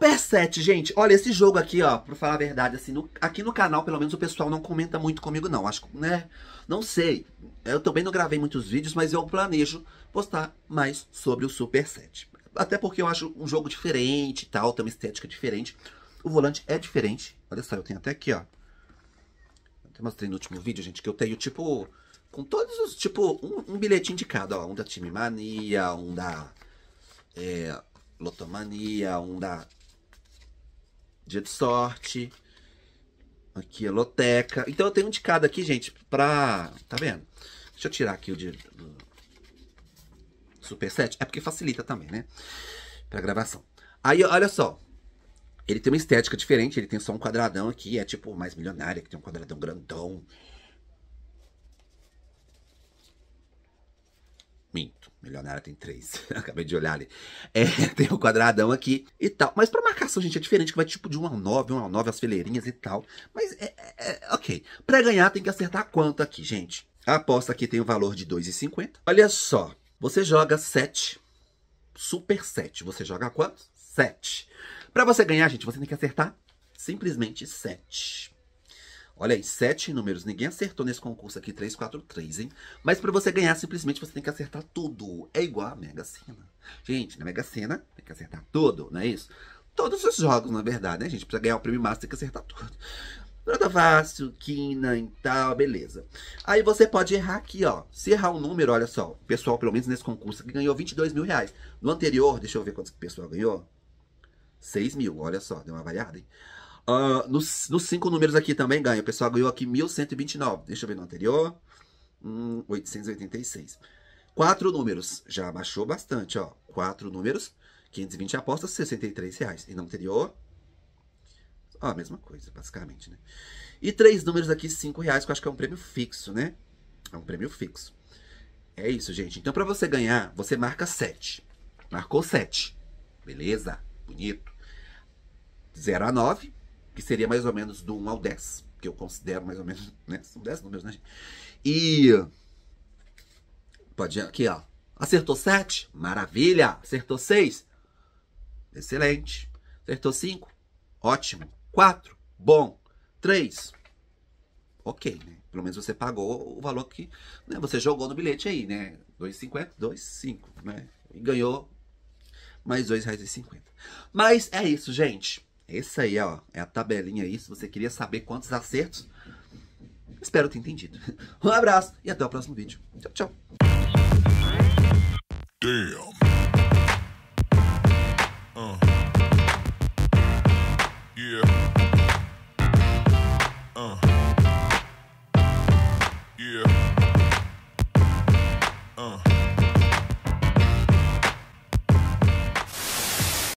Super 7, gente. Olha, esse jogo aqui, ó, pra falar a verdade, assim, no, aqui no canal, pelo menos, o pessoal não comenta muito comigo, não. Acho que, né? Não sei. Eu também não gravei muitos vídeos, mas eu planejo postar mais sobre o Super 7. Até porque eu acho um jogo diferente e tal, tem uma estética diferente. O volante é diferente. Olha só, eu tenho até aqui, ó. Eu até mostrei no último vídeo, gente, que eu tenho, tipo, com todos os, tipo, um, um bilhetinho de cada, ó. Um da Time Mania, um da... É, Lotomania, um da Dia de sorte. Aqui é loteca. Então eu tenho um de cada aqui, gente, pra... Tá vendo? Deixa eu tirar aqui o de... Do... Super 7. É porque facilita também, né? Pra gravação. Aí, olha só. Ele tem uma estética diferente. Ele tem só um quadradão aqui. É tipo mais milionária, que tem um quadradão grandão. milionária tem três. Acabei de olhar ali. É, tem o um quadradão aqui e tal. Mas pra marcação, gente, é diferente, que vai tipo de 1 a 9, 1 a 9, as fileirinhas e tal. Mas, é, é, é, ok. Pra ganhar, tem que acertar quanto aqui, gente? A aposta aqui tem o um valor de 2,50. Olha só. Você joga 7. Super 7. Você joga quanto? 7. Pra você ganhar, gente, você tem que acertar simplesmente 7. Olha aí, sete números. Ninguém acertou nesse concurso aqui, 343, hein? Mas para você ganhar, simplesmente você tem que acertar tudo. É igual a Mega Sena. Gente, na Mega Sena tem que acertar tudo, não é isso? Todos os jogos, na verdade, né, gente? Pra ganhar o prêmio máximo tem que acertar tudo. Brota fácil, quina e tal, beleza. Aí você pode errar aqui, ó. Se errar um número, olha só. O pessoal, pelo menos nesse concurso aqui, ganhou 22 mil reais. No anterior, deixa eu ver quanto que o pessoal ganhou. 6 mil, olha só. Deu uma variada, hein? Uh, nos, nos cinco números aqui também ganha. O pessoal ganhou aqui 1.129. Deixa eu ver no anterior. Hum, 886. Quatro números. Já baixou bastante, ó. Quatro números. 520 apostas, 63 reais. E no anterior... Ó, a mesma coisa, basicamente, né? E três números aqui, 5 reais, que eu acho que é um prêmio fixo, né? É um prêmio fixo. É isso, gente. Então, para você ganhar, você marca 7. Marcou 7. Beleza? Bonito. 0 a 9, que seria mais ou menos do 1 ao 10, que eu considero mais ou menos, né? São 10 números, né? E pode ir aqui, ó. Acertou 7? Maravilha! Acertou 6? Excelente. Acertou 5? Ótimo. 4? Bom. 3? Ok, né? Pelo menos você pagou o valor que né, você jogou no bilhete aí, né? 2,50, 2,5, né? E ganhou mais R$ 2,50. Mas é isso, gente. Essa aí, ó, é a tabelinha aí, se você queria saber quantos acertos. Espero ter entendido. Um abraço e até o próximo vídeo. Tchau, tchau. Damn.